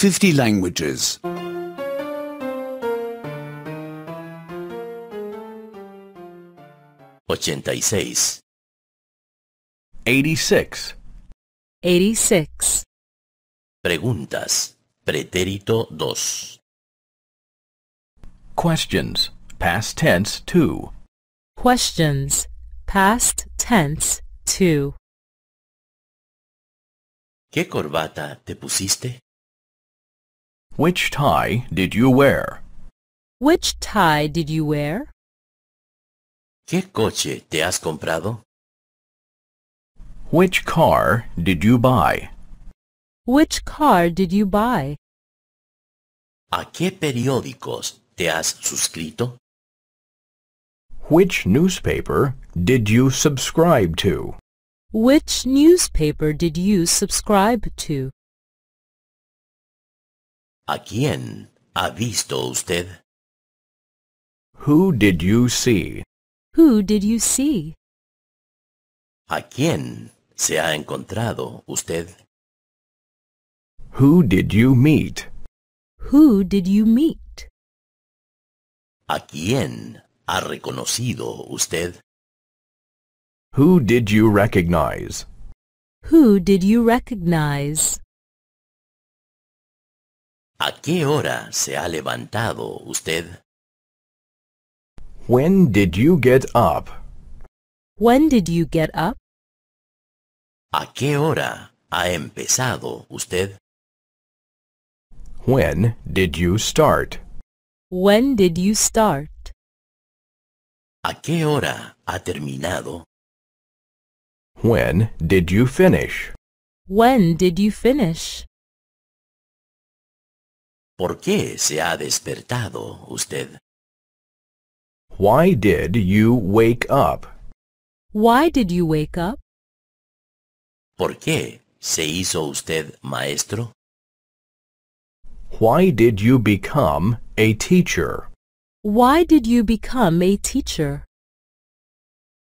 50 languages. Ochenta y seis. Eighty-six. Eighty-six. Preguntas. Pretérito dos. Questions. Past tense 2. Questions. Past tense 2. ¿Qué corbata te pusiste? Which tie did you wear? Which tie did you wear? ¿Qué coche te has comprado? Which car did you buy? Which car did you buy? ¿A qué periódicos te has suscrito? Which newspaper did you subscribe to? Which newspaper did you subscribe to? ¿A quién ha visto usted? Who did you see? Who did you see? ¿A quién se ha encontrado usted? Who did you meet? Who did you meet? ¿A quién ha reconocido usted? Who did you recognize? Who did you recognize? qué hora se ha levantado usted? When did you get up? When did you get up? ¿A qué hora ha empezado usted? When did you start? When did you start? ¿A qué hora ha terminado? When did you finish? When did you finish? ¿Por qué se ha despertado usted? Why did you wake up? Why did you wake up? ¿Por qué se hizo usted maestro? Why did you become a teacher? Why did you become a teacher?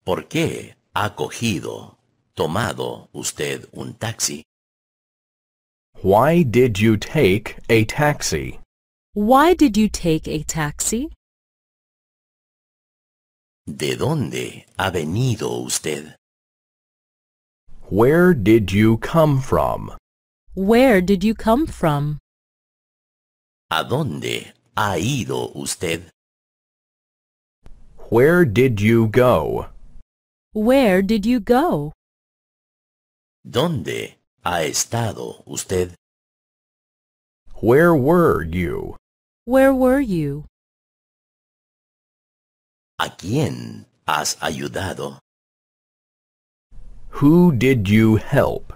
¿Por qué ha cogido, tomado usted un taxi? Why did you take a taxi? Why did you take a taxi? ¿De dónde ha venido usted? Where did you come from? Where did you come from? ¿A dónde ha ido usted? Where did you go? Where did you go? ¿Dónde ha estado usted? Where were you? Where were you? ¿A quién has ayudado? Who did you help?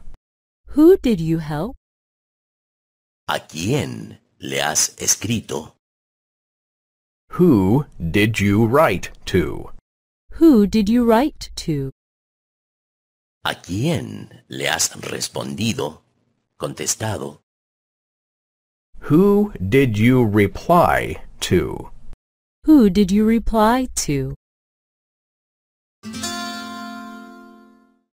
Who did you help? ¿A quién le has escrito? Who did you write to? Who did you write to? ¿A quién le has respondido? Contestado. Who did you reply to? Who did you reply to?